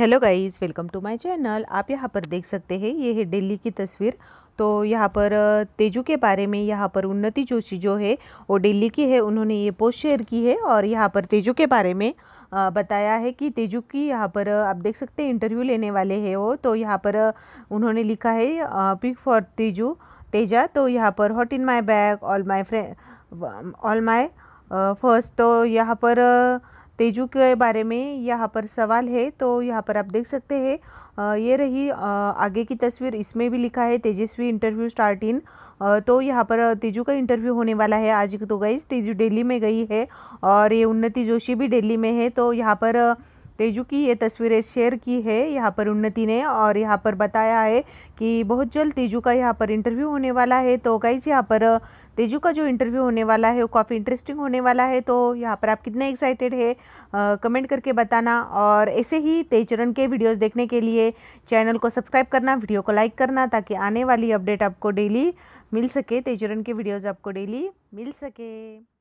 hello guys welcome to my channel आप यहाँ पर देख सकते हैं ये है दिल्ली की तस्वीर तो यहाँ पर तेजू के बारे में यहाँ पर उन्नति जोशी जो है वो दिल्ली की है उन्होंने ये पोस्ट शेयर की है और यहाँ पर तेजू के बारे में बताया है कि तेजू की यहाँ पर आप देख सकते हैं इंटरव्यू लेने वाले हैं वो तो यहाँ पर उन्होंने लिखा है पिक फॉर तेजू तेजा तो यहाँ पर hot in my bag all my friend all my first तो यहाँ पर तेजू के बारे में यहाँ पर सवाल है तो यहाँ पर आप देख सकते हैं ये रही आगे की तस्वीर इसमें भी लिखा है तेजस्वी इंटरव्यू स्टार्ट इन तो यहाँ पर तेजू का इंटरव्यू होने वाला है आज तो गई तेजू दिल्ली में गई है और ये उन्नति जोशी भी दिल्ली में है तो यहाँ पर तेजू की ये तस्वीरें शेयर की है यहाँ पर उन्नति ने और यहाँ पर बताया है कि बहुत जल्द तेजू का यहाँ पर इंटरव्यू होने वाला है तो गाइज यहाँ पर तेजू का जो इंटरव्यू होने वाला है वो काफ़ी इंटरेस्टिंग होने वाला है तो यहाँ पर आप कितने एक्साइटेड है आ, कमेंट करके बताना और ऐसे ही तेजरन के वीडियोस देखने के लिए चैनल को सब्सक्राइब करना वीडियो को लाइक करना ताकि आने वाली अपडेट आपको डेली मिल सके तेजरन के वीडियोस आपको डेली मिल सके